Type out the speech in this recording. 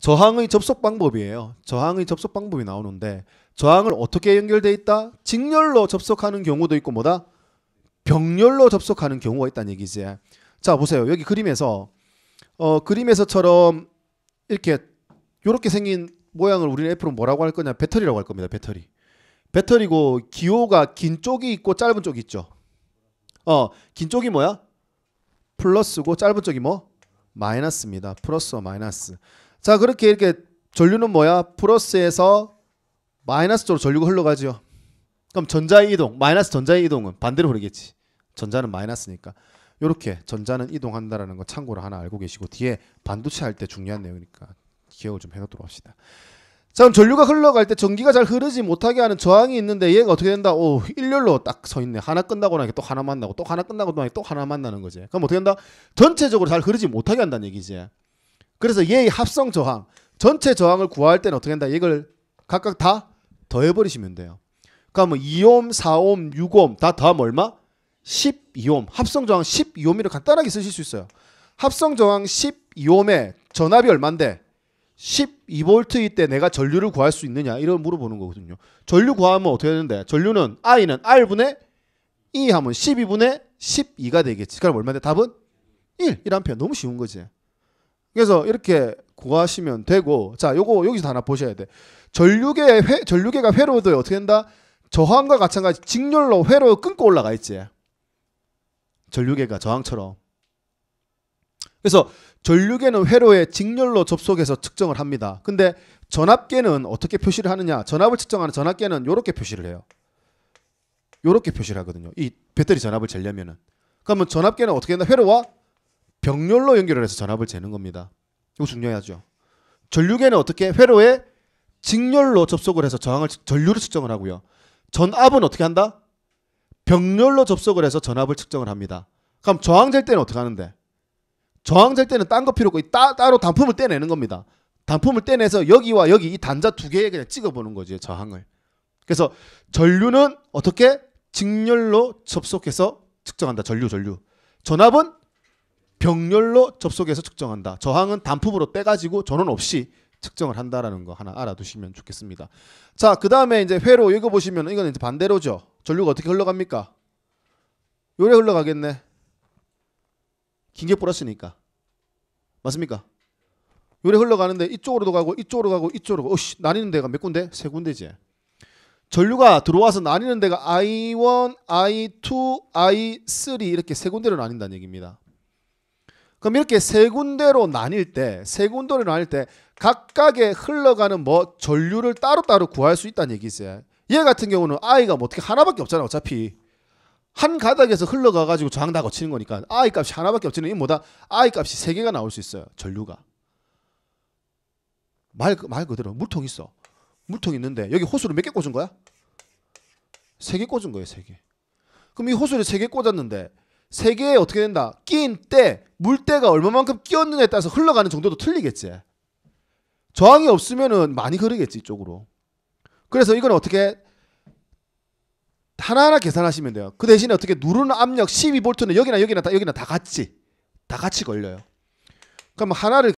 저항의 접속 방법이에요. 저항의 접속 방법이 나오는데 저항을 어떻게 연결돼 있다? 직렬로 접속하는 경우도 있고 뭐다? 병렬로 접속하는 경우가 있다는 얘기지. 자 보세요. 여기 그림에서 어, 그림에서처럼 이렇게 요렇게 생긴 모양을 우리는 F로 뭐라고 할 거냐? 배터리라고 할 겁니다. 배터리. 배터리고 기호가 긴 쪽이 있고 짧은 쪽이 있죠. 어, 긴 쪽이 뭐야? 플러스고 짧은 쪽이 뭐? 마이너스입니다. 플러스와 마이너스. 자 그렇게 이렇게 전류는 뭐야? 플러스에서 마이너스 쪽으로 전류가 흘러가지요. 그럼 전자의 이동, 마이너스 전자의 이동은 반대로 흐르겠지. 전자는 마이너스니까. 이렇게 전자는 이동한다라는 거 참고로 하나 알고 계시고 뒤에 반도체 할 때 중요한 내용이니까 기억을 좀 해놓도록 합시다. 자 그럼 전류가 흘러갈 때 전기가 잘 흐르지 못하게 하는 저항이 있는데 얘가 어떻게 된다? 오 일렬로 딱 서 있네. 하나 끝나고 나니까 또 하나 만나고 또 하나 끝나고 나니까 또 하나 만나는 거지. 그럼 어떻게 된다? 전체적으로 잘 흐르지 못하게 한다는 얘기지. 그래서 얘의 합성 저항, 전체 저항을 구할 때는 어떻게 한다? 이걸 각각 다 더해버리시면 돼요. 그러니 2옴, 뭐 4옴, 6옴 다 더하면 얼마? 12옴. 합성 저항 12옴이라 간단하게 쓰실 수 있어요. 합성 저항 12옴에 전압이 얼만데? 12볼트일 때 내가 전류를 구할 수 있느냐? 이런 물어보는 거거든요. 전류 구하면 어떻게 되는데? 전류는 I는 R분의 2 하면 12분의 12가 되겠지. 그럼 얼마인데? 답은 1. 1 암페어. 너무 쉬운 거지. 그래서 이렇게 구하시면 되고 자 요거 여기서 하나 보셔야 돼 전류계 회, 전류계가 회로도 어떻게 된다 저항과 마찬가지 직렬로 회로 끊고 올라가 있지 전류계가 저항처럼 그래서 전류계는 회로에 직렬로 접속해서 측정을 합니다 근데 전압계는 어떻게 표시를 하느냐 전압을 측정하는 전압계는 요렇게 표시를 해요 요렇게 표시를 하거든요 이 배터리 전압을 재려면은 그러면 전압계는 어떻게 된다 회로와 병렬로 연결을 해서 전압을 재는 겁니다. 이거 중요하죠. 전류계는 어떻게 회로에 직렬로 접속을 해서 저항을 전류를 측정을 하고요. 전압은 어떻게 한다? 병렬로 접속을 해서 전압을 측정을 합니다. 그럼 저항 잴 때는 어떻게 하는데? 저항 잴 때는 딴 거 필요 없고 따, 따로 단품을 떼내는 겁니다. 단품을 떼내서 여기와 여기 이 단자 두 개에 그냥 찍어보는 거죠 저항을. 그래서 전류는 어떻게 직렬로 접속해서 측정한다. 전류 전류. 전압은 병렬로 접속해서 측정한다. 저항은 단품으로 떼가지고 전원 없이 측정을 한다라는 거 하나 알아두시면 좋겠습니다. 자, 그 다음에 이제 회로 읽어보시면 이건 이제 반대로죠. 전류가 어떻게 흘러갑니까? 요래 흘러가겠네. 긴게 뿌렸으니까. 맞습니까? 요래 흘러가는데 이쪽으로도 가고 이쪽으로 가고 이쪽으로 가고 어씨 나뉘는 데가 몇 군데? 세 군데지. 전류가 들어와서 나뉘는 데가 I1, I2, I3 이렇게 세 군데로 나뉜다는 얘기입니다. 그럼 이렇게 세 군데로 나뉠 때, 세 군데로 나뉠 때 각각의 흘러가는 뭐 전류를 따로따로 구할 수 있다는 얘기세요. 얘 같은 경우는 아이가 뭐 어떻게 하나밖에 없잖아. 어차피 한 가닥에서 흘러가 가지고 저항 다 거치는 거니까 아이 값이 하나밖에 없지는 이 뭐다 아이 값이 세 개가 나올 수 있어요. 전류가. 말, 말 그대로 물통 있어. 물통 있는데 여기 호수를 몇 개 꽂은 거야? 세 개 꽂은 거예요, 세 개. 그럼 이 호수를 세 개 꽂았는데 세계에 어떻게 된다. 끼인 때 물때가 얼마만큼 끼었느냐에 따라서 흘러가는 정도도 틀리겠지. 저항이 없으면은 많이 흐르겠지 이쪽으로. 그래서 이건 어떻게 하나하나 계산하시면 돼요. 그 대신에 어떻게 누르는 압력 12볼트는 여기나 여기나 다 여기나 다 같이 다 같이 걸려요. 그럼 그러니까 뭐 하나를